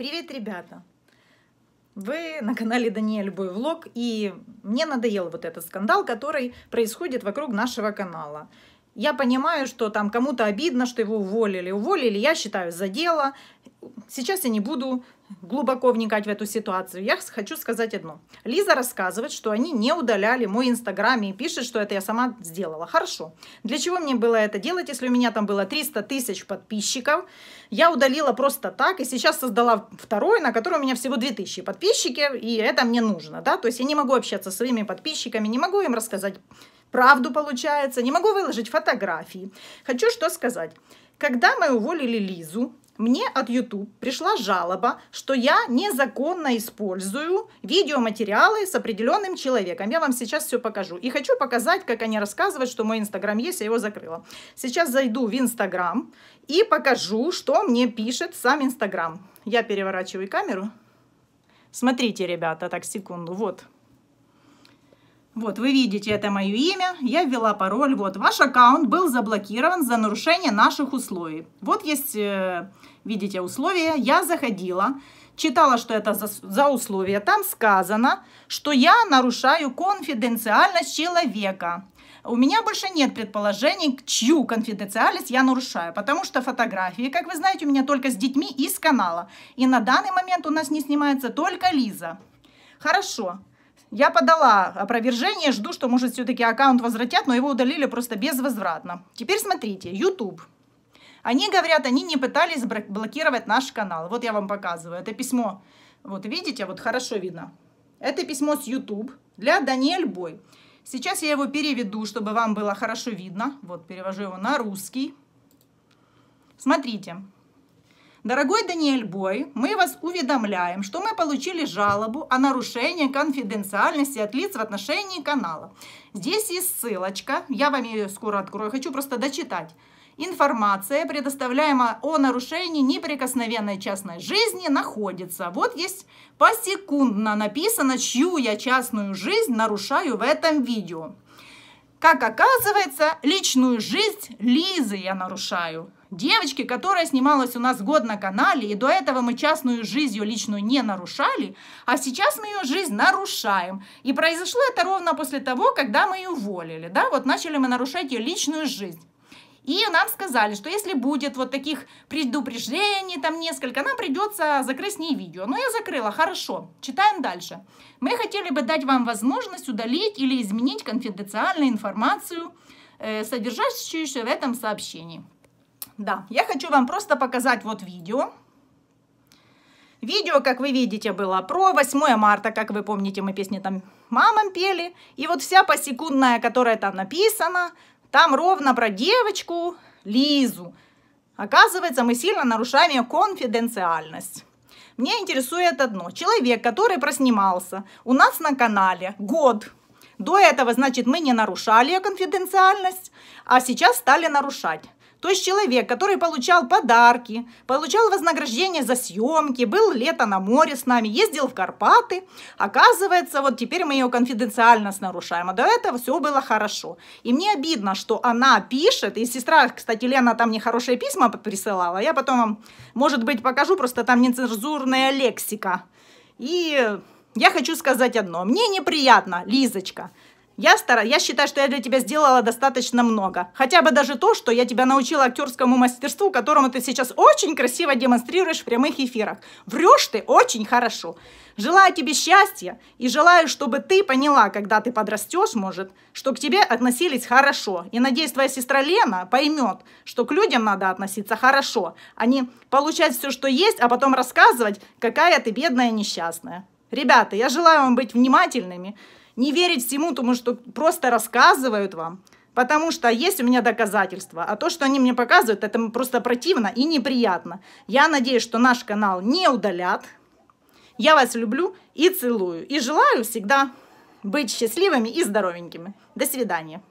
Привет, ребята! Вы на канале Даниэль Бой Влог, и мне надоел вот этот скандал, который происходит вокруг нашего канала. Я понимаю, что там кому-то обидно, что его уволили. Уволили, я считаю, за дело. Сейчас я не буду глубоко вникать в эту ситуацию, я хочу сказать одно. Лиза рассказывает, что они не удаляли мой инстаграм и пишет, что это я сама сделала. Хорошо. Для чего мне было это делать, если у меня там было 300 тысяч подписчиков? Я удалила просто так и сейчас создала второй, на который у меня всего 2000 подписчики, и это мне нужно, да? То есть я не могу общаться со своими подписчиками, не могу им рассказать правду, получается, не могу выложить фотографии. Хочу что сказать. Когда мы уволили Лизу, мне от YouTube пришла жалоба, что я незаконно использую видеоматериалы с определенным человеком. Я вам сейчас все покажу. И хочу показать, как они рассказывают, что мой Инстаграм есть, я его закрыла. Сейчас зайду в Инстаграм и покажу, что мне пишет сам Инстаграм. Я переворачиваю камеру. Смотрите, ребята, так, секунду, вот. Вот. Вот, вы видите, это мое имя, я ввела пароль. Вот, ваш аккаунт был заблокирован за нарушение наших условий. Вот есть, э, видите, условия. Я заходила, читала, что это за, за условия. Там сказано, что я нарушаю конфиденциальность человека. У меня больше нет предположений, чью конфиденциальность я нарушаю, потому что фотографии, как вы знаете, у меня только с детьми из канала. И на данный момент у нас не снимается только Лиза. Хорошо, я подала опровержение, жду, что, может, все-таки аккаунт возвратят, но его удалили просто безвозвратно. Теперь смотрите, YouTube. Они говорят, они не пытались блокировать наш канал. Вот я вам показываю. Это письмо, вот видите, вот хорошо видно. Это письмо с YouTube для Даниэль Бой. Сейчас я его переведу, чтобы вам было хорошо видно. Вот, перевожу его на русский. Смотрите. Смотрите. Дорогой Даниэль Бой, мы вас уведомляем, что мы получили жалобу о нарушении конфиденциальности от лиц в отношении канала. Здесь есть ссылочка, я вам ее скоро открою, хочу просто дочитать. Информация, предоставляемая о нарушении неприкосновенной частной жизни, находится. Вот есть посекундно написано, чью я частную жизнь нарушаю в этом видео. Как оказывается, личную жизнь Лизы я нарушаю. Девочки, которая снималась у нас год на канале, и до этого мы частную жизнь ее личную не нарушали, а сейчас мы ее жизнь нарушаем. И произошло это ровно после того, когда мы ее уволили, да, вот начали мы нарушать ее личную жизнь. И нам сказали, что если будет вот таких предупреждений, там несколько, нам придется закрыть с ней видео. Но ну, я закрыла, хорошо. Читаем дальше. Мы хотели бы дать вам возможность удалить или изменить конфиденциальную информацию, э, содержащуюся в этом сообщении. Да, я хочу вам просто показать вот видео. Видео, как вы видите, было про 8 марта, как вы помните, мы песни там мамам пели. И вот вся посекундная, которая там написана, там ровно про девочку Лизу. Оказывается, мы сильно нарушаем ее конфиденциальность. Мне интересует одно. Человек, который проснимался у нас на канале год, до этого, значит, мы не нарушали конфиденциальность, а сейчас стали нарушать. То есть человек, который получал подарки, получал вознаграждение за съемки, был лето на море с нами, ездил в Карпаты, оказывается, вот теперь мы ее конфиденциальность нарушаем. А до этого все было хорошо. И мне обидно, что она пишет, и сестра, кстати, Лена там мне хорошие письма присылала, я потом вам, может быть, покажу, просто там нецензурная лексика. И я хочу сказать одно. Мне неприятно, Лизочка, я, стара... я считаю, что я для тебя сделала достаточно много. Хотя бы даже то, что я тебя научила актерскому мастерству, которому ты сейчас очень красиво демонстрируешь в прямых эфирах. Врешь ты очень хорошо. Желаю тебе счастья и желаю, чтобы ты поняла, когда ты подрастешь, может, что к тебе относились хорошо. И надеюсь, твоя сестра Лена поймет, что к людям надо относиться хорошо, а не получать все, что есть, а потом рассказывать, какая ты бедная несчастная. Ребята, я желаю вам быть внимательными, не верить всему тому, что просто рассказывают вам, потому что есть у меня доказательства, а то, что они мне показывают, это просто противно и неприятно. Я надеюсь, что наш канал не удалят. Я вас люблю и целую, и желаю всегда быть счастливыми и здоровенькими. До свидания.